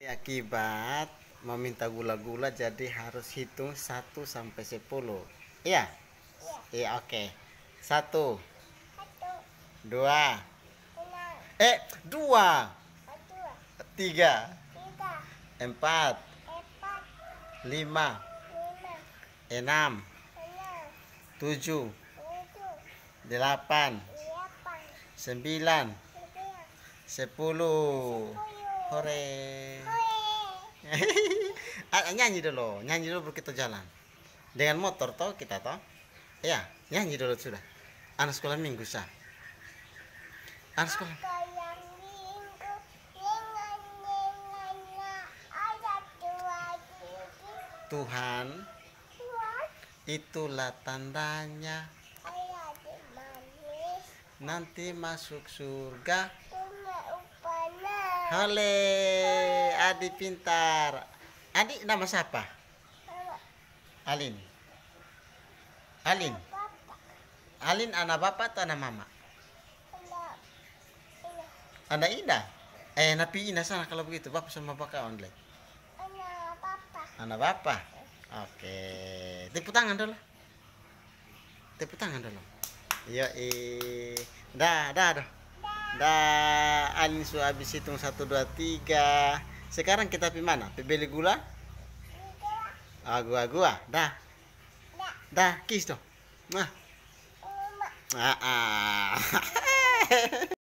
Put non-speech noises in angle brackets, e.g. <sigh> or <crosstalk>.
Akibat meminta gula-gula jadi harus hitung 1 sampai 10. Iya. Iya, iya oke. Okay. 1 2 Eh, 2 3 4 5 6 7 8 8 9 10 Hore <laughs> Ah, nyanyi dulu nyanyi dulu kita jalan dengan motor toh kita toh ya nyanyi dulu sudah anak sekolah minggu sah anak sekolah Tuhan itulah tandanya nanti masuk surga Hale. Adi pintar. Adi nama siapa? Alin. Alin. Alin anak bapak atau anak mama? Anak Ida. Eh, Pi Ina sana kalau begitu. Bapak sama bapak online. Anak bapak. Anak bapak. Oke. Tepuk tangan dulu. Tepuk tangan dulu. Yo, dah, dah, dah. Dah, Alin sudah habis hitung satu dua tiga. Sekarang kita pergi mana? Pergi beli gula? Ah, gua gua. Dah. Dah, kiss dong. Nah. Ah. ah. <laughs>